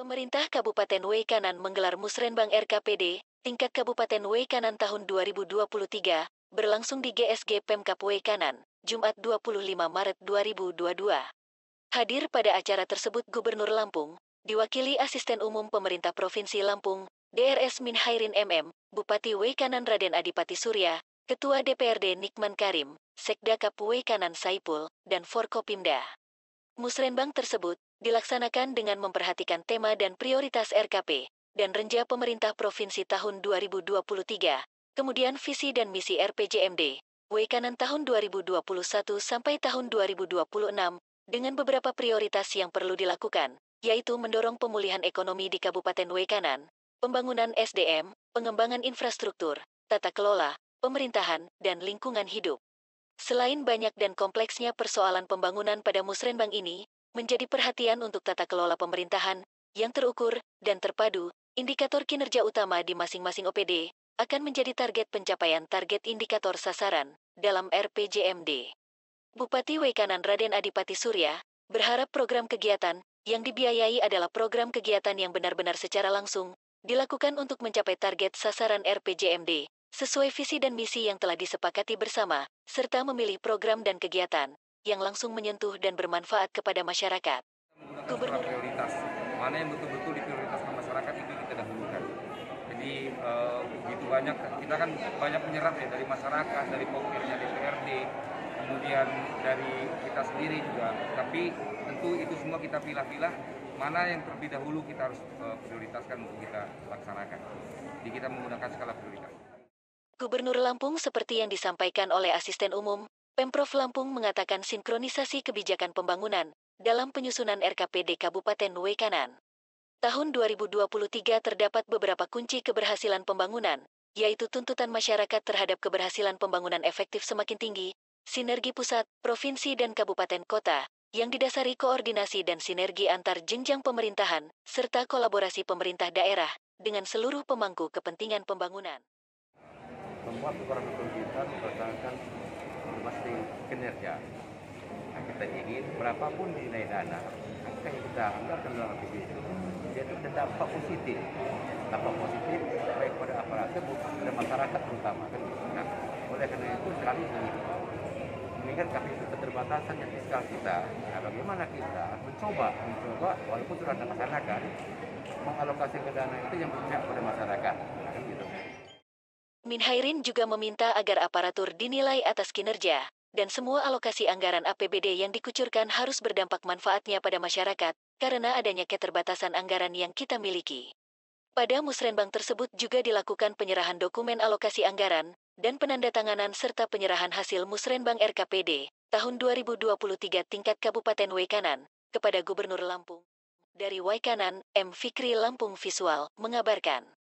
Pemerintah Kabupaten Kanan menggelar Musrenbang RKPD tingkat Kabupaten Kanan tahun 2023 berlangsung di GSG Pemkap Kanan, Jumat 25 Maret 2022. Hadir pada acara tersebut Gubernur Lampung, diwakili Asisten Umum Pemerintah Provinsi Lampung, DRS Minhairin MM, Bupati Kanan Raden Adipati Surya, Ketua DPRD Nikman Karim, Sekda Kap Kanan Saipul, dan Forkopimda. Musrenbang tersebut dilaksanakan dengan memperhatikan tema dan prioritas RKP dan Renja Pemerintah Provinsi tahun 2023, kemudian visi dan misi RPJMD, Wekanan tahun 2021 sampai tahun 2026, dengan beberapa prioritas yang perlu dilakukan, yaitu mendorong pemulihan ekonomi di Kabupaten Wekanan, pembangunan SDM, pengembangan infrastruktur, tata kelola, pemerintahan, dan lingkungan hidup. Selain banyak dan kompleksnya persoalan pembangunan pada Musrenbang ini, menjadi perhatian untuk tata kelola pemerintahan yang terukur dan terpadu. Indikator kinerja utama di masing-masing OPD akan menjadi target pencapaian target indikator sasaran dalam RPJMD. Bupati Wekanan Raden Adipati Surya berharap program kegiatan yang dibiayai adalah program kegiatan yang benar-benar secara langsung dilakukan untuk mencapai target sasaran RPJMD sesuai visi dan misi yang telah disepakati bersama, serta memilih program dan kegiatan yang langsung menyentuh dan bermanfaat kepada masyarakat. Gubernur prioritas mana yang betul-betul diprioritaskan masyarakat itu kita dahulukan. Jadi uh, begitu banyak kita kan banyak menyerap ya dari masyarakat, dari pokirnya DPRD, kemudian dari kita sendiri juga. Tapi tentu itu semua kita pilah-pilah mana yang terlebih dahulu kita harus uh, prioritaskan untuk kita laksanakan. Jadi kita menggunakan skala prioritas. Gubernur Lampung seperti yang disampaikan oleh asisten umum Pemprov Lampung mengatakan sinkronisasi kebijakan pembangunan dalam penyusunan RKPD Kabupaten Wekanan. Tahun 2023 terdapat beberapa kunci keberhasilan pembangunan, yaitu tuntutan masyarakat terhadap keberhasilan pembangunan efektif semakin tinggi, sinergi pusat, provinsi dan kabupaten kota, yang didasari koordinasi dan sinergi antar jenjang pemerintahan, serta kolaborasi pemerintah daerah dengan seluruh pemangku kepentingan pembangunan. Semua mesti kinerja. Ya. Nah, kita ingin berapapun nilai dana, angka yang kita anggarkan dalam APBD itu, dia itu positif. Dampak positif baik pada aparatur dan masyarakat terutama. Kan? Nah, oleh karena itu kami mengingat kami keterbatasan yang fiskal kita, nah, bagaimana kita mencoba, mencoba walaupun sudah ada melaksanakan, mengalokasikan dana itu yang berpihak pada masyarakat. Min Hairin juga meminta agar aparatur dinilai atas kinerja, dan semua alokasi anggaran APBD yang dikucurkan harus berdampak manfaatnya pada masyarakat, karena adanya keterbatasan anggaran yang kita miliki. Pada musrenbang tersebut juga dilakukan penyerahan dokumen alokasi anggaran, dan penandatanganan serta penyerahan hasil musrenbang RKPD, tahun 2023 tingkat Kabupaten Waikanan, kepada Gubernur Lampung. Dari Waikanan, M. Fikri Lampung Visual, mengabarkan.